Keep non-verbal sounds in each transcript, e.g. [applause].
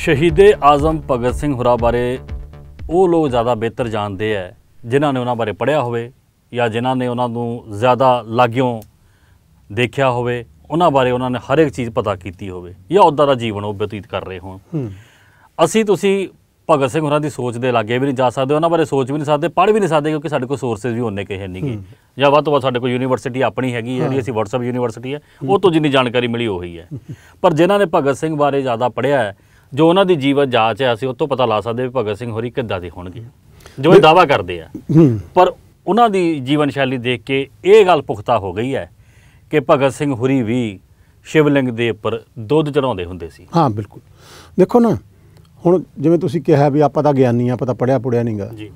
ਸ਼ਹੀਦੇ ਆਜ਼ਮ ਭਗਤ ਸਿੰਘ ਹੁਰਾ ਬਾਰੇ ਉਹ ਲੋਕ ਜ਼ਿਆਦਾ ਬਿਹਤਰ ਜਾਣਦੇ ਆ ਜਿਨ੍ਹਾਂ ਨੇ ਉਹਨਾਂ ਬਾਰੇ ਪੜ੍ਹਿਆ ਹੋਵੇ ਜਾਂ ਜਿਨ੍ਹਾਂ ਨੇ ਉਹਨਾਂ ਨੂੰ ਜ਼ਿਆਦਾ ਲਾਗਿਓਂ ਦੇਖਿਆ ਹੋਵੇ ਉਹਨਾਂ ਬਾਰੇ ਉਹਨਾਂ ਨੇ ਹਰ ਇੱਕ ਚੀਜ਼ ਪਤਾ ਕੀਤੀ ਹੋਵੇ ਜਾਂ ਉਹਦਾ ਦਾ ਜੀਵਨ ਉਹ ਬਤੀਤ ਕਰ ਰਹੇ ਹੋਣ ਅਸੀਂ ਤੁਸੀਂ ਭਗਤ ਸਿੰਘ ਹੁਰਾ ਦੀ ਸੋਚ ਦੇ ਲਾਗੇ ਵੀ ਨਹੀਂ ਜਾ ਸਕਦੇ ਉਹਨਾਂ ਬਾਰੇ ਸੋਚ ਵੀ ਨਹੀਂ ਸਕਦੇ ਪੜ੍ਹ ਵੀ ਨਹੀਂ ਸਕਦੇ ਕਿਉਂਕਿ ਸਾਡੇ ਕੋਲ ਸੋਰਸਸ ਵੀ ਉਹਨੇ ਕਿਹ ਨਹੀਂਗੇ ਜਾਂ ਵੱਧ ਤੋਂ ਵੱਧ ਸਾਡੇ ਕੋਲ ਯੂਨੀਵਰਸਿਟੀ ਆਪਣੀ ਹੈਗੀ ਜਿਹੜੀ ਅਸੀਂ WhatsApp ਯੂਨੀਵਰਸਿਟੀ ਹੈ ਉਹ ਤੋਂ ਜਿੰਨੀ ਜਾਣਕਾਰੀ ਮਿਲੀ ਉਹੀ ਹੈ ਪਰ ਜਿਨ੍ਹਾਂ ਨੇ ਭਗਤ ਸਿੰਘ ਬਾਰੇ ਜ਼ਿਆਦਾ ਪੜ੍ਹਿਆ ਹੈ ਜੋ ਉਹਨਾਂ ਦੀ ਜੀਵਨ ਜਾਂਚ ਆ ਸੀ ਉਹ ਤੋਂ ਪਤਾ ਲਾ ਸਕਦੇ ਵੀ ਭਗਤ ਸਿੰਘ ਹੋਰੀ ਕਿੱਦਾਂ ਦੇ ਹੋਣਗੇ ਜੋ ਇਹ ਦਾਵਾ ਕਰਦੇ ਆ ਪਰ ਉਹਨਾਂ ਦੀ ਜੀਵਨ ਸ਼ੈਲੀ ਦੇਖ ਕੇ ਇਹ ਗੱਲ ਪੁਖਤਾ ਹੋ ਗਈ ਹੈ ਕਿ ਭਗਤ ਸਿੰਘ ਹੋਰੀ ਵੀ ਸ਼ਿਵਲਿੰਗ ਦੇ ਉੱਪਰ ਦੁੱਧ ਚੜਾਉਂਦੇ ਹੁੰਦੇ ਸੀ ਹਾਂ ਬਿਲਕੁਲ ਦੇਖੋ ਨਾ ਹੁਣ ਜਿਵੇਂ ਤੁਸੀਂ ਕਿਹਾ ਵੀ ਆਪਾਂ ਤਾਂ ਗਿਆਨੀ ਆ ਪਤਾ ਪੜਿਆ ਪੁੜਿਆ ਨਹੀਂਗਾ ਜੀ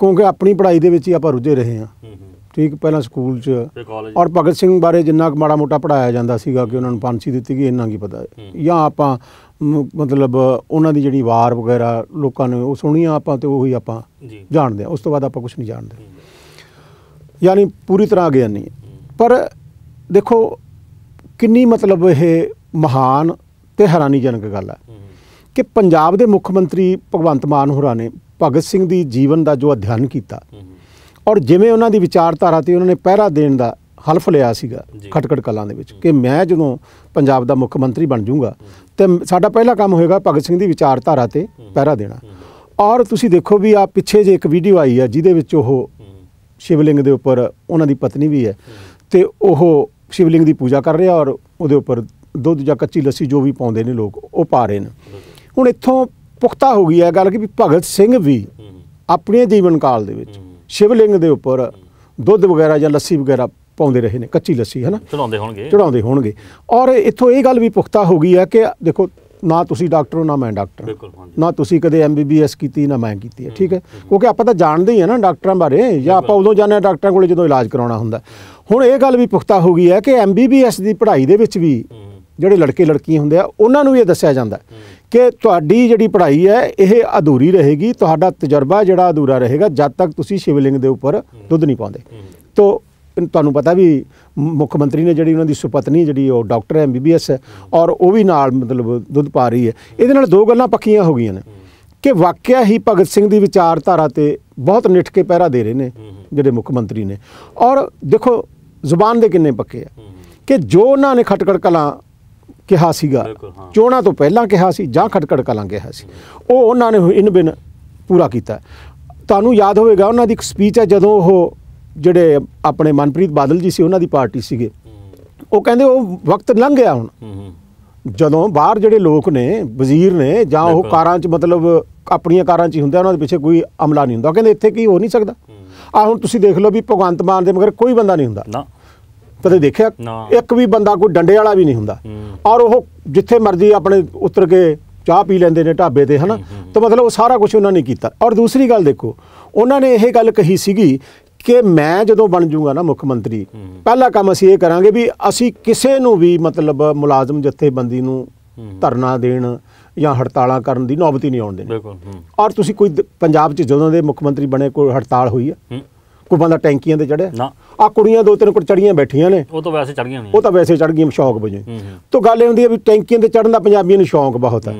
ਕਿਉਂਕਿ ਆਪਣੀ ਪੜ੍ਹਾਈ ਦੇ ਵਿੱਚ ਹੀ ਆਪਾਂ ਰੁੱਝੇ ਰਹੇ ਹਾਂ ਠੀਕ ਪਹਿਲਾਂ ਸਕੂਲ 'ਚ ਔਰ ਭਗਤ ਸਿੰਘ ਬਾਰੇ ਜਿੰਨਾ ਕੁ ਮਾੜਾ ਮੋਟਾ ਪੜਾਇਆ ਜਾਂਦਾ ਸੀਗਾ ਕਿ ਉਹਨਾਂ ਨੂੰ ਪੰਛੀ ਦਿੱਤੀ ਗਈ ਇੰਨਾ ਕੀ ਪਤਾ ਹੈ ਜਾਂ ਆਪਾਂ ਮਤਲਬ ਉਹਨਾਂ ਦੀ ਜਿਹੜੀ ਵਾਰ ਵਗੈਰਾ ਲੋਕਾਂ ਨੇ ਉਹ ਸੁਣੀਆਂ ਆਪਾਂ ਤੇ ਉਹੀ ਆਪਾਂ ਜਾਣਦੇ ਆ ਉਸ ਤੋਂ ਬਾਅਦ ਆਪਾਂ ਕੁਝ ਨਹੀਂ ਜਾਣਦੇ ਯਾਨੀ ਪੂਰੀ ਤਰ੍ਹਾਂ ਅਗਿਆਨੀ ਨਹੀਂ ਪਰ ਦੇਖੋ ਕਿੰਨੀ ਮਤਲਬ ਇਹ ਮਹਾਨ ਤੇ ਹੈਰਾਨੀਜਨਕ ਗੱਲ ਹੈ ਕਿ ਪੰਜਾਬ ਦੇ ਮੁੱਖ ਮੰਤਰੀ ਭਗਵੰਤ ਮਾਨ ਹੋਰਾਂ ਨੇ ਭਗਤ ਸਿੰਘ ਦੀ ਜੀਵਨ ਦਾ ਜੋ ਅਧਿਐਨ ਕੀਤਾ ਔਰ ਜਿਵੇਂ ਉਹਨਾਂ ਦੀ ਵਿਚਾਰਧਾਰਾ ਤੇ ਉਹਨਾਂ ਨੇ ਪਹਿਰਾ ਦੇਣ ਦਾ ਹਲਫ ਲਿਆ ਸੀਗਾ ਖਟਕੜ ਕਲਾਂ ਦੇ ਵਿੱਚ ਕਿ ਮੈਂ ਜਦੋਂ ਪੰਜਾਬ ਦਾ ਮੁੱਖ ਮੰਤਰੀ ਬਣ ਜਾਊਂਗਾ ਤੇ ਸਾਡਾ ਪਹਿਲਾ ਕੰਮ ਹੋਏਗਾ ਭਗਤ ਸਿੰਘ ਦੀ ਵਿਚਾਰਧਾਰਾ ਤੇ ਪਹਿਰਾ ਦੇਣਾ ਔਰ ਤੁਸੀਂ ਦੇਖੋ ਵੀ ਆ ਪਿੱਛੇ ਜੇ ਇੱਕ ਵੀਡੀਓ ਆਈ ਹੈ ਜਿਹਦੇ ਵਿੱਚ ਉਹ ਸ਼ਿਵਲਿੰਗ ਦੇ ਉੱਪਰ ਉਹਨਾਂ ਦੀ ਪਤਨੀ ਵੀ ਹੈ ਤੇ ਉਹ ਸ਼ਿਵਲਿੰਗ ਦੀ ਪੂਜਾ ਕਰ ਰਿਹਾ ਔਰ ਉਹਦੇ ਉੱਪਰ ਦੁੱਧ ਜਾਂ ਕੱਚੀ ਲੱਸੀ ਜੋ ਵੀ ਪਾਉਂਦੇ ਨੇ ਲੋਕ ਉਹ ਪਾ ਰਹੇ ਨੇ ਹੁਣ ਇੱਥੋਂ ਪੁਖਤਾ ਹੋ ਗਈ ਹੈ ਗੱਲ ਕਿ ਭਗਤ ਸਿੰਘ ਵੀ ਆਪਣੇ ਜੀਵਨ ਕਾਲ ਦੇ ਵਿੱਚ ਸ਼ਿਵਲਿੰਗ ਦੇ ਉੱਪਰ ਦੁੱਧ ਵਗੈਰਾ ਜਾਂ ਲੱਸੀ ਵਗੈਰਾ ਪਾਉਂਦੇ ਰਹੇ ਨੇ ਕੱਚੀ ਲੱਸੀ ਹੈ ਨਾ ਚੜਾਉਂਦੇ ਹੋਣਗੇ ਚੜਾਉਂਦੇ ਹੋਣਗੇ ਔਰ ਇੱਥੋਂ ਇਹ ਗੱਲ ਵੀ ਪੁਖਤਾ ਹੋ ਗਈ ਹੈ ਕਿ ਦੇਖੋ ਨਾ ਤੁਸੀਂ ਡਾਕਟਰ ਹੋ ਨਾ ਮੈਂ ਡਾਕਟਰ ਨਾ ਤੁਸੀਂ ਕਦੇ ਐਮਬੀਬੀਐਸ ਕੀਤੀ ਨਾ ਮੈਂ ਕੀਤੀ ਹੈ ਠੀਕ ਹੈ ਕਿਉਂਕਿ ਆਪਾਂ ਤਾਂ ਜਾਣਦੇ ਹੀ ਆ ਨਾ ਡਾਕਟਰਾਂ ਬਾਰੇ ਜਾਂ ਆਪਾਂ ਉਦੋਂ ਜਾਂਦੇ ਆ ਡਾਕਟਰਾਂ ਕੋਲੇ ਜਦੋਂ ਇਲਾਜ ਕਰਾਉਣਾ ਹੁੰਦਾ ਹੁਣ ਇਹ ਗੱਲ ਵੀ ਪੁਖਤਾ ਹੋ ਗਈ ਹੈ ਕਿ ਐਮਬੀਬੀਐਸ ਦੀ ਪੜ੍ਹਾਈ ਦੇ ਵਿੱਚ ਵੀ ਜਿਹੜੇ ਲੜਕੇ ਲੜਕੀਆਂ ਹੁੰਦੇ ਆ ਉਹਨਾਂ ਨੂੰ ਵੀ ਇਹ ਦੱਸਿਆ ਜਾਂਦਾ ਕਿ ਤੁਹਾਡੀ ਜਿਹੜੀ ਪੜ੍ਹਾਈ ਹੈ ਇਹ ਅਧੂਰੀ ਰਹੇਗੀ ਤੁਹਾਡਾ ਤਜਰਬਾ ਜਿਹੜਾ ਅਧੂਰਾ ਰਹੇਗਾ ਜਦ ਤੱਕ ਤੁਸੀਂ ਸ਼ਿਵਲਿੰਗ ਦੇ ਉੱਪਰ ਦੁੱਧ ਨਹੀਂ ਪਾਉਂਦੇ ਤੋਂ ਤੁਹਾਨੂੰ ਪਤਾ ਵੀ ਮੁੱਖ ਮੰਤਰੀ ਨੇ ਜਿਹੜੀ ਉਹਨਾਂ ਦੀ ਸੁਪਤਨੀ ਜਿਹੜੀ ਉਹ ਡਾਕਟਰ ਐ ਐਮਬੀਬੀਐਸ ਹੈ ਔਰ ਉਹ ਵੀ ਨਾਲ ਮਤਲਬ ਦੁੱਧ ਪਾ ਰਹੀ ਹੈ ਇਹਦੇ ਨਾਲ ਦੋ ਗੱਲਾਂ ਪੱਕੀਆਂ ਹੋ ਗਈਆਂ ਨੇ ਕਿ ਵਾਕਿਆ ਹੀ ਭਗਤ ਸਿੰਘ ਦੀ ਵਿਚਾਰਧਾਰਾ ਤੇ ਬਹੁਤ ਨਿੱਠ ਕੇ ਪਹਿਰਾ ਦੇ ਰਹੇ ਨੇ ਜਿਹੜੇ ਮੁੱਖ ਮੰਤਰੀ ਨੇ ਔਰ ਦੇਖੋ ਜ਼ੁਬਾਨ ਦੇ ਕਿੰਨੇ ਪੱਕੇ ਆ ਕਿ ਜੋ ਉਹਨਾਂ ਨੇ ਖਟਕੜ ਕਲਾ ਕਿਹਾ ਸੀਗਾ ਚੋਣਾਂ ਤੋਂ ਪਹਿਲਾਂ ਕਿਹਾ ਸੀ ਜਾਂ ਖਟਕੜ ਕਲਾਂ ਕਿਹਾ ਸੀ ਉਹ ਉਹਨਾਂ ਨੇ ਇਨ ਬਿਨ ਪੂਰਾ ਕੀਤਾ ਤੁਹਾਨੂੰ ਯਾਦ ਹੋਵੇਗਾ ਉਹਨਾਂ ਦੀ ਇੱਕ ਸਪੀਚ ਹੈ ਜਦੋਂ ਉਹ ਜਿਹੜੇ ਆਪਣੇ ਮਨਪ੍ਰੀਤ ਬਾਦਲ ਜੀ ਸੀ ਉਹਨਾਂ ਦੀ ਪਾਰਟੀ ਸੀਗੇ ਉਹ ਕਹਿੰਦੇ ਉਹ ਵਕਤ ਲੰਘ ਗਿਆ ਹੁਣ ਜਦੋਂ ਬਾਹਰ ਜਿਹੜੇ ਲੋਕ ਨੇ ਵਜ਼ੀਰ ਨੇ ਜਾਂ ਉਹ ਕਾਰਾਂ 'ਚ ਮਤਲਬ ਆਪਣੀਆਂ ਕਾਰਾਂ 'ਚ ਹੀ ਹੁੰਦੇ ਉਹਨਾਂ ਦੇ ਪਿੱਛੇ ਕੋਈ ਅਮਲਾ ਨਹੀਂ ਹੁੰਦਾ ਕਹਿੰਦੇ ਇੱਥੇ ਕੀ ਹੋ ਨਹੀਂ ਸਕਦਾ ਆ ਹੁਣ ਤੁਸੀਂ ਦੇਖ ਲਓ ਵੀ ਭਗਵੰਤ ਮਾਨ ਦੇ ਮਗਰ ਕੋਈ ਬੰਦਾ ਨਹੀਂ ਹੁੰਦਾ ਨਾ ਕਦੇ ਦੇਖਿਆ ਇੱਕ ਵੀ ਬੰਦਾ ਕੋਈ ਡੰਡੇ ਵਾਲਾ ਵੀ ਨਹੀਂ ਹੁੰਦਾ ਔਰ ਉਹ ਜਿੱਥੇ ਮਰਜ਼ੀ ਆਪਣੇ ਉਤਰ ਕੇ ਚਾਹ ਪੀ ਲੈਂਦੇ ਨੇ ਢਾਬੇ ਤੇ ਹਨਾ ਤਾਂ ਮਤਲਬ ਉਹ ਸਾਰਾ ਕੁਝ ਉਹਨਾਂ ਨੇ ਕੀਤਾ ਔਰ ਦੂਸਰੀ ਗੱਲ ਦੇਖੋ ਉਹਨਾਂ ਨੇ ਇਹ ਗੱਲ ਕਹੀ ਸੀਗੀ ਕਿ ਮੈਂ ਜਦੋਂ ਬਣ ਜਾਊਗਾ ਨਾ ਮੁੱਖ ਮੰਤਰੀ ਪਹਿਲਾ ਕੰਮ ਅਸੀਂ ਇਹ ਕਰਾਂਗੇ ਵੀ ਅਸੀਂ ਕਿਸੇ ਨੂੰ ਵੀ ਮਤਲਬ ਮੁਲਾਜ਼ਮ ਜਥੇਬੰਦੀ ਨੂੰ ਧਰਨਾ ਦੇਣ ਜਾਂ ਹੜਤਾਲਾਂ ਕਰਨ ਦੀ ਨੌਬਤ ਹੀ ਨਹੀਂ ਆਉਣ ਦੇਣੀ ਔਰ ਤੁਸੀਂ ਕੋਈ ਪੰਜਾਬ 'ਚ ਜਦੋਂ ਦੇ ਮੁੱਖ ਮੰਤਰੀ ਬਣੇ ਕੋਈ ਹੜਤਾਲ ਹੋਈ ਹੈ ਕੋਈ ਬੰਦਾ ਟੈਂਕੀਆਂ ਤੇ ਚੜਿਆ ਨਾ ਆ ਕੁੜੀਆਂ ਦੋ ਤਿੰਨ ਕੁੜ ਚੜੀਆਂ ਬੈਠੀਆਂ ਨੇ ਉਹ ਤਾਂ ਵੈਸੇ ਚੜ ਗਈਆਂ ਨੇ ਉਹ ਤਾਂ ਵੈਸੇ ਚੜ ਗਈਆਂ ਸ਼ੌਕ ਵਜੇ ਤੋਂ ਗੱਲ ਇਹ ਹੁੰਦੀ ਹੈ ਵੀ ਟੈਂਕੀਆਂ ਤੇ ਚੜਨ ਦਾ ਪੰਜਾਬੀਆਂ ਨੂੰ ਸ਼ੌਕ ਬਹੁਤ ਹੈ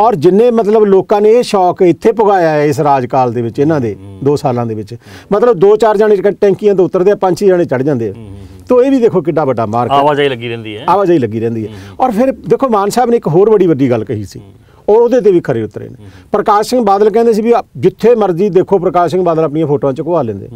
ਔਰ ਜਿੰਨੇ ਮਤਲਬ ਲੋਕਾਂ ਨੇ ਇਹ ਸ਼ੌਕ ਇੱਥੇ ਪੁਗਾਇਆ ਹੈ ਇਸ ਰਾਜਕਾਲ ਦੇ ਵਿੱਚ ਇਹਨਾਂ ਦੇ 2 ਸਾਲਾਂ ਦੇ ਵਿੱਚ ਮਤਲਬ 2-4 ਜਣੇ ਟੈਂਕੀਆਂ ਤੋਂ ਉਤਰਦੇ ਆ 5-6 ਜਣੇ ਚੜ ਜਾਂਦੇ ਆ ਤੋ ਇਹ ਵੀ ਦੇਖੋ ਕਿੱਡਾ ਵੱਡਾ ਆਵਾਜ਼ ਆਵਾਜਾਈ ਲੱਗੀ ਰਹਿੰਦੀ ਹੈ ਆਵਾਜਾਈ ਲੱਗੀ ਰਹਿੰਦੀ ਹੈ ਔਰ ਫਿਰ ਦੇਖੋ ਮਾਨ ਸਾਹਿਬ ਨੇ ਇੱਕ ਹੋਰ ਬੜੀ ਵੱਡੀ ਗੱਲ ਕਹੀ ਸੀ ਔਰ ਉਹਦੇ ਤੇ ਵੀ ਖਰੇ ਉਤਰੇ ਨੇ ਪ੍ਰਕਾਸ਼ ਸਿੰਘ ਬਾਦਲ ਕਹਿੰਦੇ ਸੀ ਵੀ ਜਿੱਥੇ ਮਰਜ਼ੀ ਦੇਖੋ ਪ੍ਰਕਾਸ਼ ਸਿੰਘ ਬਾਦਲ ਆਪਣੀਆਂ ਫੋਟੋਆਂ ਚੁਕਵਾ ਲੈਂਦੇ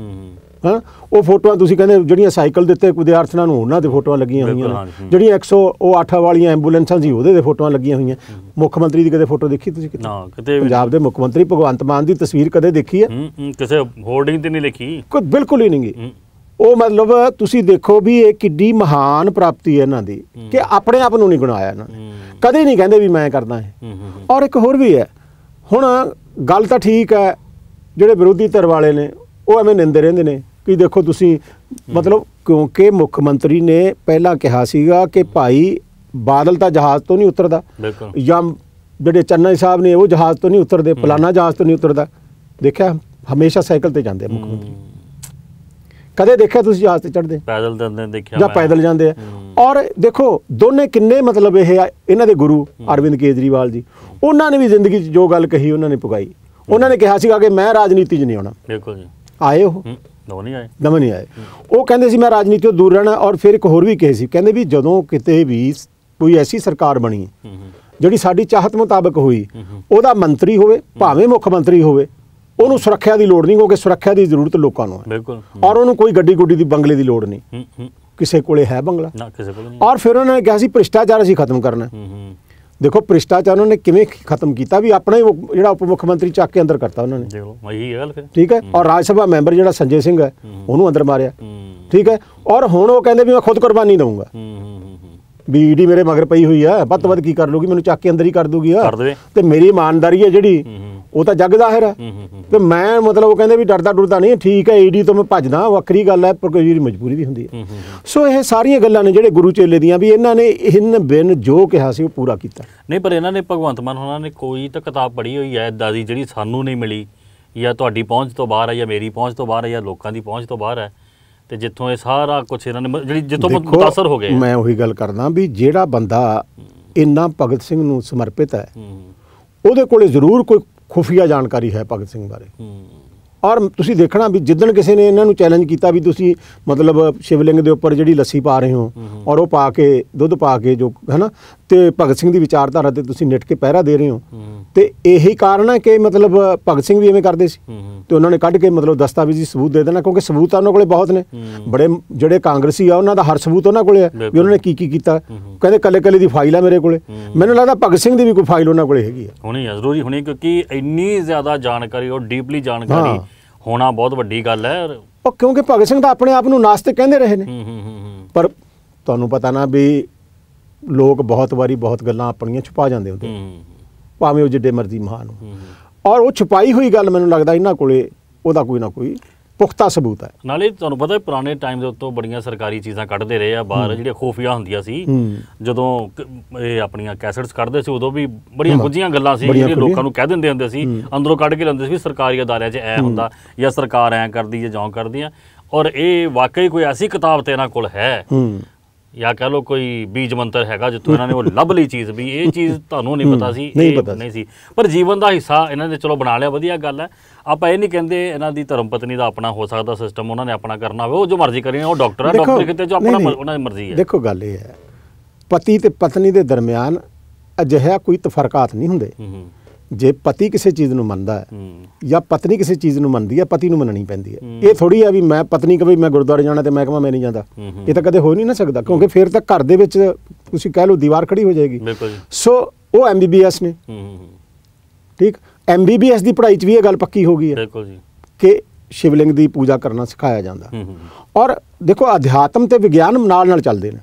ਹਾਂ ਉਹ ਫੋਟੋਆਂ ਤੁਸੀਂ ਕਹਿੰਦੇ ਜਿਹੜੀਆਂ ਸਾਈਕਲ ਦਿੱਤੇ ਵਿਦਿਆਰਥੀਆਂ ਨੂੰ ਉਹਨਾਂ ਦੇ ਫੋਟੋਆਂ ਲੱਗੀਆਂ ਹੋਈਆਂ ਨੇ ਜਿਹੜੀਆਂ 108 ਵਾਲੀਆਂ ਐਂਬੂਲੈਂਸਾਂ ਸੀ ਉਹਦੇ ਦੇ ਫੋਟੋਆਂ ਲੱਗੀਆਂ ਹੋਈਆਂ ਮੁੱਖ ਮੰਤਰੀ ਦੀ ਕਦੇ ਫੋਟੋ ਦੇਖੀ ਤੁਸੀਂ ਕਿਤੇ ਨਾ ਕਿਤੇ ਪੰਜਾਬ ਦੇ ਮੁੱਖ ਮੰਤਰੀ ਭਗਵੰਤ ਮਾਨ ਦੀ ਤਸਵੀਰ ਕਦੇ ਦੇਖੀ ਹੈ ਕਿਸੇ ਹੋਰਡਿੰਗ ਤੇ ਨਹੀਂ ਲਿਖੀ ਕੋਈ ਬਿਲਕੁਲ ਹੀ ਨਹੀਂ ਗਈ ਉਹ ਮਤਲਬ ਤੁਸੀਂ ਦੇਖੋ ਵੀ ਇਹ ਕਿੱਡੀ ਮਹਾਨ ਪ੍ਰਾਪਤੀ ਹੈ ਇਹਨਾਂ ਦੀ ਕਿ ਆਪਣੇ ਆਪ ਨੂੰ ਨਹੀਂ ਗੁਣਾਇਆ ਇਹਨਾਂ ਨੇ ਕਦੇ ਨਹੀਂ ਕਹਿੰਦੇ ਵੀ ਮੈਂ ਕਰਦਾ ਇਹ ਔਰ ਇੱਕ ਹੋਰ ਵੀ ਹੈ ਹੁਣ ਗੱਲ ਤਾਂ ਠੀਕ ਹੈ ਜਿਹੜੇ ਵਿਰੋਧੀ ਧਿਰ ਵਾਲੇ ਨੇ ਉਹ ਐਵੇਂ ਨਿੰਦੇ ਰਹਿੰਦੇ ਨੇ ਕਿ ਦੇਖੋ ਤੁਸੀਂ ਮਤਲਬ ਕਿਉਂਕਿ ਮੁੱਖ ਮੰਤਰੀ ਨੇ ਪਹਿਲਾਂ ਕਿਹਾ ਸੀਗਾ ਕਿ ਭਾਈ ਬਾਦਲ ਤਾਂ ਜਹਾਜ਼ ਤੋਂ ਨਹੀਂ ਉਤਰਦਾ ਜਾਂ ਜਿਹੜੇ ਚੰਨਾ ਸਾਹਿਬ ਨੇ ਉਹ ਜਹਾਜ਼ ਤੋਂ ਨਹੀਂ ਉਤਰਦੇ ਪਲਾਨਾ ਜਹਾਜ਼ ਤੋਂ ਨਹੀਂ ਉਤਰਦਾ ਦੇਖਿਆ ਹਮੇਸ਼ਾ ਸਾਈਕਲ ਤੇ ਜਾਂਦੇ ਮੁੱਖ ਮੰਤਰੀ ਕਦੇ ਦੇਖਿਆ ਤੁਸੀਂ ਜਹਾਜ਼ ਤੇ ਚੜਦੇ ਪੈਦਲ ਜਾਂਦੇ ਦੇਖਿਆ ਜਾਂ ਪੈਦਲ ਜਾਂਦੇ ਆ ਔਰ ਦੇਖੋ ਦੋਨੇ ਕਿੰਨੇ ਮਤਲਬ ਇਹ ਇਹਨਾਂ ਦੇ ਗੁਰੂ ਅਰਵਿੰਦ ਕੇਜਰੀਵਾਲ ਜੀ ਉਹਨਾਂ ਨੇ ਵੀ ਜ਼ਿੰਦਗੀ 'ਚ ਜੋ ਗੱਲ ਕਹੀ ਉਹਨਾਂ ਨੇ ਪੁਗਾਈ ਉਹਨਾਂ ਨੇ ਕਿਹਾ ਸੀਗਾ ਕਿ ਮੈਂ ਰਾਜਨੀਤੀ 'ਚ ਨਹੀਂ ਆਉਣਾ ਬਿਲਕੁਲ ਜੀ ਆਏ ਉਹ ਨਾ ਨਹੀਂ ਆਏ ਨਾ ਨਹੀਂ ਆਏ ਉਹ ਕਹਿੰਦੇ ਸੀ ਮੈਂ ਰਾਜਨੀਤੀ ਤੋਂ ਦੂਰ ਰਹਿਣਾ ਔਰ ਫਿਰ ਇੱਕ ਹੋਰ ਵੀ ਕਹੇ ਸੀ ਕਹਿੰਦੇ ਵੀ ਜਦੋਂ ਕਿਤੇ ਵੀ ਕੋਈ ਐਸੀ ਸਰਕਾਰ ਬਣੀ ਜਿਹੜੀ ਸਾਡੀ ਚਾਹਤ ਮੁਤਾਬਕ ਹੋਈ ਉਹਦਾ ਮੰਤਰੀ ਹੋਵੇ ਭਾਵੇਂ ਮੁੱਖ ਮੰਤਰੀ ਹੋਵੇ ਉਹਨੂੰ ਸੁਰੱਖਿਆ ਦੀ ਲੋੜ ਨਹੀਂ ਕਿਉਂਕਿ ਸੁਰੱਖਿਆ ਦੀ ਜ਼ਰੂਰਤ ਲੋਕਾਂ ਨੂੰ ਹੈ ਬਿਲਕੁਲ ਔਰ ਉਹਨੂੰ ਕੋਈ ਗੱਡੀ ਗੁੱਡੀ ਦੀ ਬੰਗਲੇ ਦੀ ਲੋੜ ਨਹੀਂ ਕਿਸੇ ਕੋਲੇ ਹੈ ਬੰਗਲਾ ਨਾ ਕਿਸੇ ਕੋਲ ਨਹੀਂ ਔਰ ਫਿਰ ਉਹਨਾਂ ਨੇ ਕਿਹਾ ਸੀ ਭ੍ਰਿਸ਼ਟਾਚਾਰ ਅਸੀਂ ਖਤਮ ਕਰਨਾ ਦੇਖੋ ਭ੍ਰਿਸ਼ਟਾਚਾਰ ਉਹਨਾਂ ਨੇ ਕਿਵੇਂ ਖਤਮ ਕੀਤਾ ਵੀ ਆਪਣਾ ਹੀ ਜਿਹੜਾ ਉਪ ਮੁੱਖ ਮੰਤਰੀ ਚੱਕ ਕੇ ਅੰਦਰ ਕਰਤਾ ਉਹਨਾਂ ਨੇ ਦੇਖ ਲਓ ਇਹੀ ਗੱਲ ਫਿਰ ਠੀਕ ਹੈ ਔਰ ਰਾਜ ਸਭਾ ਮੈਂਬਰ ਜਿਹੜਾ ਸੰਜੇ ਸਿੰਘ ਹੈ ਉਹਨੂੰ ਅੰਦਰ ਮਾਰਿਆ ਠੀਕ ਹੈ ਔਰ ਹੁਣ ਉਹ ਕਹਿੰਦੇ ਵੀ ਮੈਂ ਖੁਦ ਕੁਰਬਾਨੀ ਦਊਂਗਾ ਵੀ ਮੇਰੇ ਮਗਰ ਪਈ ਹੋਈ ਆ ਵੱਤ ਵੱਤ ਕੀ ਕਰ ਲੂਗੀ ਮੈਨੂੰ ਚੱਕ ਕੇ ਅੰਦਰ ਹੀ ਕਰ ਦੂਗੀ ਆ ਤੇ ਮੇਰੀ ਇਮਾਨਦਾਰੀ ਹੈ ਜਿਹੜੀ ਉਹ ਤਾਂ ਜੱਗ ਜ਼ਾਹਿਰ ਹੈ ਤੇ ਮੈਂ ਮਤਲਬ ਉਹ ਕਹਿੰਦੇ ਵੀ ਡਰਦਾ ਡਰਦਾ ਨਹੀਂ ਠੀਕ ਹੈ ਏਡੀ ਤੋਂ ਮੈਂ ਭੱਜਦਾ ਵੱਖਰੀ ਗੱਲ ਹੈ ਪਰ ਕੋਈ ਮਜਬੂਰੀ ਵੀ ਹੁੰਦੀ ਹੈ ਸੋ ਇਹ ਸਾਰੀਆਂ ਗੱਲਾਂ ਨੇ ਜਿਹੜੇ ਗੁਰੂ ਚੇਲੇ ਦੀਆਂ ਵੀ ਇਹਨਾਂ ਨੇ ਇਹਨ ਬਿਨ ਜੋ ਕਿਹਾ ਸੀ ਉਹ ਪੂਰਾ ਕੀਤਾ ਨਹੀਂ ਪਰ ਇਹਨਾਂ ਨੇ ਭਗਵੰਤ ਮਾਨ ਉਹਨਾਂ ਨੇ ਕੋਈ ਤਾਂ ਕਿਤਾਬ ਪੜ੍ਹੀ ਹੋਈ ਹੈ ਦਾਦੀ ਜਿਹੜੀ ਸਾਨੂੰ ਨਹੀਂ ਮਿਲੀ ਜਾਂ ਤੁਹਾਡੀ ਪਹੁੰਚ ਤੋਂ ਬਾਹਰ ਹੈ ਜਾਂ ਮੇਰੀ ਪਹੁੰਚ ਤੋਂ ਬਾਹਰ ਹੈ ਜਾਂ ਲੋਕਾਂ ਦੀ ਪਹੁੰਚ ਤੋਂ ਬਾਹਰ ਹੈ ਤੇ ਜਿੱਥੋਂ ਇਹ ਸਾਰਾ ਕੁਝ ਇਹਨਾਂ ਨੇ ਜਿਹੜੀ ਜਿੱਥੋਂ ਮੁਤਾਸਰ ਹੋ ਗਏ ਮੈਂ ਉਹੀ ਗੱਲ ਕਰਦਾ ਵੀ ਜਿਹੜਾ ਬੰਦਾ ਇੰਨਾ ਭਗਤ ਸਿੰਘ ਨੂੰ ਸਮਰਪਿਤ ਹੈ ਉਹਦੇ ਕੋਲੇ ਜ਼ਰੂਰ ਕੋਈ ਖੁਫੀਆ ਜਾਣਕਾਰੀ ਹੈ ਭਗਤ ਸਿੰਘ ਬਾਰੇ ਔਰ ਤੁਸੀਂ ਦੇਖਣਾ ਵੀ ਜਿੱਦਣ ਕਿਸੇ ਨੇ ਇਹਨਾਂ ਨੂੰ ਚੈਲੰਜ ਕੀਤਾ ਵੀ ਤੁਸੀਂ ਮਤਲਬ ਸ਼ਿਵਲਿੰਗ ਦੇ ਉੱਪਰ ਜਿਹੜੀ ਲੱਸੀ ਪਾ ਰਹੇ ਹੋ ਔਰ ਉਹ ਪਾ ਕੇ ਦੁੱਧ ਪਾ ਕੇ ਜੋ ਹੈਨਾ ਤੇ ਭਗਤ ਸਿੰਘ ਦੀ ਵਿਚਾਰਧਾਰਾ ਤੇ ਤੁਸੀਂ ਨਿਟ ਕੇ ਪਹਿਰਾ ਦੇ ਰਹੇ ਹੋ ਤੇ ਇਹੀ ਕਾਰਨ ਹੈ ਕਿ ਮਤਲਬ ਭਗਤ ਸਿੰਘ ਵੀ ਐਵੇਂ ਕਰਦੇ ਸੀ ਤੇ ਉਹਨਾਂ ਨੇ ਕੱਢ ਕੇ ਮਤਲਬ ਦਸਤਾਵੇਜ਼ੀ ਸਬੂਤ ਦੇ ਦੇਣਾ ਕਿਉਂਕਿ ਸਬੂਤ ਉਹਨਾਂ ਕੋਲੇ ਬਹੁਤ ਨੇ ਬੜੇ ਜਿਹੜੇ ਕਾਂਗਰਸੀ ਆ ਉਹਨਾਂ ਦਾ ਹਰ ਸਬੂਤ ਉਹਨਾਂ ਕੋਲੇ ਆ ਵੀ ਉਹਨਾਂ ਨੇ ਕੀ ਕੀ ਕੀਤਾ ਕਹਿੰਦੇ ਕੱਲੇ ਕੱਲੇ ਦੀ ਫਾਈਲ ਆ ਮੇਰੇ ਕੋਲੇ ਮੈਨੂੰ ਲੱਗਦਾ ਭਗਤ ਸਿੰਘ ਦੀ ਵੀ ਕੋਈ ਫਾਈਲ ਉਹਨਾਂ ਕੋਲੇ ਹੈਗੀ ਆ ਹੁਣੇ ਜ਼ਰੂਰੀ ਹੋਣੀ ਕਿਉਂਕਿ ਇੰਨੀ ਜ਼ਿਆਦਾ ਜਾਣਕਾਰੀ ਔਰ ਡੀਪਲੀ ਜਾਣਕਾਰੀ ਹੋਣਾ ਬਹੁਤ ਵੱਡੀ ਗੱਲ ਹੈ ਉਹ ਕਿਉਂਕਿ ਭਗਤ ਸਿੰਘ ਤਾਂ ਆਪਣੇ ਆਪ ਨੂੰ ਨਾਸਤਿਕ ਕਹਿੰਦੇ ਰਹੇ ਨੇ ਪਰ ਤੁਹਾਨੂੰ ਪਤਾ ਨਾ ਵੀ ਲੋਕ ਬਹੁਤ ਵਾਰੀ ਬਹੁਤ ਗੱਲਾਂ ਆਪਣੀਆਂ ਛੁਪਾ ਜਾਂਦੇ ਹੁੰਦੇ ਭਾਵੇਂ ਉਹ ਜਿੱਡੇ ਮਰਜ਼ੀ ਮਹਾਨ ਹੋਣ ਔਰ ਉਹ ਛੁਪਾਈ ਹੋਈ ਗੱਲ ਮੈਨੂੰ ਲੱਗਦਾ ਇਹਨਾਂ ਕੋਲੇ ਉਹਦਾ ਕੋਈ ਨਾ ਕੋਈ ਪੁਖਤਾ ਸਬੂਤ ਹੈ ਨਾਲੇ ਤੁਹਾਨੂੰ ਪਤਾ ਹੈ ਪੁਰਾਣੇ ਟਾਈਮ ਦੇ ਉੱਤੋਂ ਬੜੀਆਂ ਸਰਕਾਰੀ ਚੀਜ਼ਾਂ ਕੱਢਦੇ ਰਹੇ ਆ ਬਾਹਰ ਜਿਹੜੀਆਂ ਖੋਫੀਆ ਹੁੰਦੀਆਂ ਸੀ ਜਦੋਂ ਇਹ ਆਪਣੀਆਂ ਕੈਸਟਸ ਕੱਢਦੇ ਸੀ ਉਦੋਂ ਵੀ ਬੜੀਆਂ ਗੁੱਝੀਆਂ ਗੱਲਾਂ ਸੀ ਜਿਹੜੀਆਂ ਲੋਕਾਂ ਨੂੰ ਕਹਿ ਦਿੰਦੇ ਹੁੰਦੇ ਸੀ ਅੰਦਰੋਂ ਕੱਢ ਕੇ ਲੈਂਦੇ ਸੀ ਸਰਕਾਰੀ ਅਦਾਰਿਆਂ 'ਚ ਐ ਹੁੰਦਾ ਜਾਂ ਸਰਕਾਰ ਐ ਕਰਦੀ ਜਾਂ ਜੌਂ ਕਰਦੀ ਆ ਔਰ ਇਹ ਵਾਕਈ ਕੋਈ ਐਸੀ ਕਿਤਾਬ ਤੇ ਇਹਨਾਂ ਕੋਲ ਹੈ ਜਾਂ ਕਹ ਲੋ ਕੋਈ ਬੀਜ ਮੰਤਰ ਹੈਗਾ ਜਿੱਥੋਂ ਇਹਨਾਂ ਨੇ ਉਹ ਲੱਭ ਲਈ ਚੀਜ਼ ਵੀ ਇਹ ਚੀਜ਼ ਤੁਹਾਨੂੰ ਨਹੀਂ ਪਤਾ ਸੀ ਇਹ ਨਹੀਂ ਸੀ ਪਰ ਜੀਵਨ ਦਾ ਹਿੱਸਾ ਇਹਨਾਂ ਨੇ ਚਲੋ ਬਣਾ ਲਿਆ ਵਧੀਆ ਗੱਲ ਹੈ ਆਪਾਂ ਇਹ ਨਹੀਂ ਕਹਿੰਦੇ ਇਹਨਾਂ ਦੀ ਧਰਮ ਪਤਨੀ ਦਾ ਆਪਣਾ ਹੋ ਸਕਦਾ ਸਿਸਟਮ ਉਹਨਾਂ ਨੇ ਆਪਣਾ ਕਰਨਾ ਹੋਵੇ ਉਹ ਜੋ ਮਰਜ਼ੀ ਕਰੇ ਉਹ ਡਾਕਟਰ ਆ ਡਾਕਟਰ ਕਿਤੇ ਜੋ ਆਪਣਾ ਉਹਨਾਂ ਦੀ ਮਰਜ਼ੀ ਹੈ ਦੇਖੋ ਗੱਲ ਇਹ ਹੈ ਪਤੀ ਤੇ ਪਤਨੀ ਦੇ ਦਰਮਿਆਨ ਅਜਿਹਾ ਕੋਈ ਤਫਰਕਾਤ ਨਹੀਂ ਹੁੰਦੇ ਜੇ ਪਤੀ ਕਿਸੇ ਚੀਜ਼ ਨੂੰ ਮੰਨਦਾ ਹੈ ਜਾਂ ਪਤਨੀ ਕਿਸੇ ਚੀਜ਼ ਨੂੰ ਮੰਨਦੀ ਹੈ ਪਤੀ ਨੂੰ ਮੰਨਣੀ ਪੈਂਦੀ ਹੈ ਇਹ ਥੋੜੀ ਆ ਵੀ ਮੈਂ ਪਤਨੀ ਕਹੇ ਮੈਂ ਗੁਰਦੁਆਰੇ ਜਾਣਾ ਤੇ ਮੈਂ ਕਹਾਂ ਮੈਂ ਨਹੀਂ ਜਾਂਦਾ ਇਹ ਤਾਂ ਕਦੇ ਹੋ ਨਹੀਂ ਨਾ ਸਕਦਾ ਕਿਉਂਕਿ ਫਿਰ ਤਾਂ ਘਰ ਦੇ ਵਿੱਚ ਤੁਸੀਂ ਕਹਿ ਲਓ ਦੀਵਾਰ ਖੜੀ ਹੋ ਜਾਏਗੀ ਸੋ ਉਹ ਐਮਬੀਬੀਐਸ ਨੇ ਠੀਕ ਐਮਬੀਬੀਐਸ ਦੀ ਪੜ੍ਹਾਈ 'ਚ ਵੀ ਇਹ ਗੱਲ ਪੱਕੀ ਹੋ ਗਈ ਹੈ ਬਿਲਕੁਲ ਜੀ ਕਿ ਸ਼ਿਵਲਿੰਗ ਦੀ ਪੂਜਾ ਕਰਨਾ ਸਿਖਾਇਆ ਜਾਂਦਾ ਔਰ ਦੇਖੋ ਅਧਿਆਤਮ ਤੇ ਵਿਗਿਆਨ ਨਾਲ ਨਾਲ ਚੱਲਦੇ ਨੇ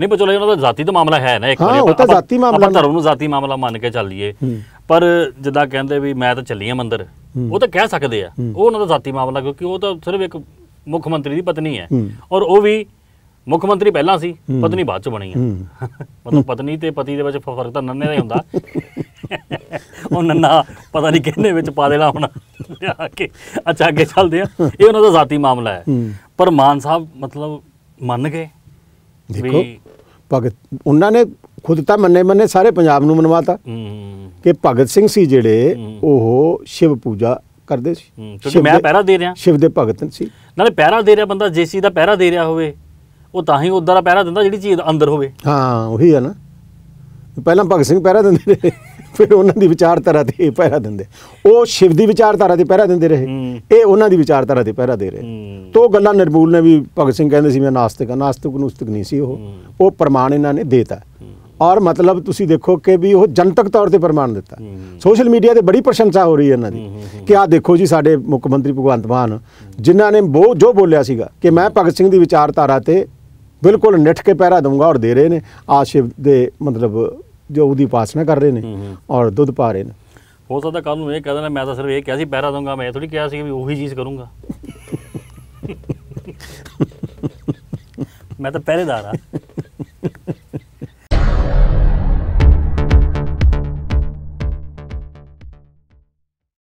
ਨਹੀਂ ਬਚੋ ਲੈ ਉਹਨਾਂ ਦਾ ਜ਼ਾਤੀ ਦਾ ਮਾਮਲਾ ਹੈ ਨਾ ਇੱਕ ਵਾਰ ਆਪਾਂ ਧਰਮ ਨੂੰ ਜ਼ਾਤੀ ਮਾਮਲਾ ਮੰਨ ਕੇ ਚੱਲੀਏ ਪਰ ਜਿੱਦਾਂ ਕਹਿੰਦੇ ਵੀ ਮੈਂ ਤਾਂ ਚੱਲੀ ਆ ਮੰਦਰ ਉਹ ਤਾਂ ਕਹਿ ਸਕਦੇ ਆ ਉਹ ਉਹਨਾਂ ਦਾ ਜ਼ਾਤੀ ਮਾਮਲਾ ਕਿਉਂਕਿ ਉਹ ਤਾਂ ਸਿਰਫ ਇੱਕ ਮੁੱਖ ਮੰਤਰੀ ਦੀ ਪਤਨੀ ਹੈ ਔਰ ਉਹ ਵੀ ਮੁੱਖ ਮੰਤਰੀ ਪਹਿਲਾਂ ਸੀ ਪਤਨੀ ਬਾਅਦ ਚ ਬਣੀ ਹੈ [laughs] ਮਤਲਬ ਪਤਨੀ ਤੇ ਪਤੀ ਦੇ ਵਿੱਚ ਫਰਕ ਤਾਂ ਨੰਨੇ ਦਾ ਹੀ ਹੁੰਦਾ ਉਹ ਨੰਨਾ ਪਤਾ ਨਹੀਂ ਕਿਹਨੇ ਵਿੱਚ ਪਾ ਦੇਣਾ ਹੁਣ ਕੇ ਅੱਛਾ ਅੱਗੇ ਚੱਲਦੇ ਆ ਇਹ ਉਹਨਾਂ ਦਾ ਜ਼ਾਤੀ ਮਾਮਲਾ ਹੈ ਪਰ ਮਾਨ ਸਾਹਿਬ ਮਤਲਬ ਮੰਨ ਗਏ ਦੇਖੋ ਭਗਤ ਉਹਨਾਂ ਨੇ ਖੁਦ ਤਾਂ ਮੰਨੇ ਮੰਨੇ ਸਾਰੇ ਪੰਜਾਬ ਨੂੰ ਮਨਵਾਤਾ ਕਿ ਭਗਤ ਸਿੰਘ ਸੀ ਜਿਹੜੇ ਉਹ ਸ਼ਿਵ ਪੂਜਾ ਕਰਦੇ ਸੀ ਕਿਉਂਕਿ ਮੈਂ ਪਹਿਰਾ ਦੇ ਰਿਹਾ ਸ਼ਿਵ ਦੇ ਭਗਤ ਸੀ ਨਾਲੇ ਪਹਿਰਾ ਦੇ ਰਿਹਾ ਬੰਦਾ ਜੇਸੀ ਦਾ ਪਹਿਰਾ ਦੇ ਰਿਹਾ ਹੋਵੇ ਉਹ ਤਾਂ ਹੀ ਉਧਰ ਪਹਿਰਾ ਦਿੰਦਾ ਜਿਹੜੀ ਚੀਜ਼ ਅੰਦਰ ਹੋਵੇ ਹਾਂ ਉਹੀ ਆ ਨਾ ਪਹਿਲਾਂ ਭਗਤ ਸਿੰਘ ਪਹਿਰਾ ਦਿੰਦੇ ਰਹੇ ਫਿਰ ਉਹਨਾਂ ਦੀ ਵਿਚਾਰਧਾਰਾ ਤੇ ਪਹਿਰਾ ਦਿੰਦੇ ਉਹ ਸ਼ਿਵ ਦੀ ਵਿਚਾਰਧਾਰਾ ਤੇ ਪਹਿਰਾ ਦਿੰਦੇ ਰਹੇ ਇਹ ਉਹਨਾਂ ਦੀ ਵਿਚਾਰਧਾਰਾ ਤੇ ਪਹਿਰਾ ਦੇ ਰਹੇ ਤੋਂ ਗੱਲਾਂ ਨਿਰਮੂਲ ਨੇ ਵੀ ਭਗਤ ਸਿੰਘ ਕਹਿੰਦੇ ਸੀ ਮੈਂ ਨਾਸਤਿਕ ਆ ਨਾਸਤਿਕ ਨੂਸਤਿਕ ਨਹੀਂ ਸੀ ਉਹ ਉਹ ਪ੍ਰਮਾਣ ਇਹਨਾਂ ਨੇ ਦੇਤਾ ਔਰ ਮਤਲਬ ਤੁਸੀਂ ਦੇਖੋ ਕਿ ਵੀ ਉਹ ਜਨਤਕ ਤੌਰ ਤੇ ਪ੍ਰਮਾਣ ਦਿੱਤਾ ਸੋਸ਼ਲ ਮੀਡੀਆ ਤੇ ਬੜੀ ਪ੍ਰਸ਼ੰਸਾ ਹੋ ਰਹੀ ਹੈ ਇਹਨਾਂ ਦੀ ਕਿ ਆਹ ਦੇਖੋ ਜੀ ਸਾਡੇ ਮੁੱਖ ਮੰਤਰੀ ਭਗਵੰਤ ਮਾਨ ਜਿਨ੍ਹਾਂ ਨੇ ਬਹੁਤ ਜੋ ਬੋਲਿਆ ਸੀਗਾ ਕਿ ਮੈਂ ਭਗਤ ਸਿੰਘ ਦੀ ਵਿਚਾਰਧਾਰਾ ਤੇ ਬਿਲਕੁਲ ਨਿੱਠ ਕੇ ਪਹਿਰਾ ਦਊਂਗਾ ਔਰ ਦੇ ਰਹੇ ਨੇ ਆਸ਼ਿਵ ਦੇ ਮਤਲਬ ਜੋ ਉਹਦੀ ਪਾਸਨਾ ਕਰ ਰਹੇ ਨੇ ਔਰ ਦੁੱਧ ਪਾ ਰਹੇ ਨੇ ਹੋ ਸਕਦਾ ਕੱਲ ਨੂੰ ਇਹ ਕਹਿ ਦੇਣਾ ਮੈਂ ਤਾਂ ਸਿਰਫ ਇਹ ਕਿਹਾ ਸੀ ਪਹਿਰਾ ਦਊਂਗਾ ਮੈਂ ਥੋੜੀ ਕਿਹਾ ਸੀ ਵੀ ਉਹੀ ਚੀਜ਼ ਕਰੂੰਗਾ [laughs] ਮੈਂ ਤਾਂ ਪਹਿਰੇਦਾਰ ਆ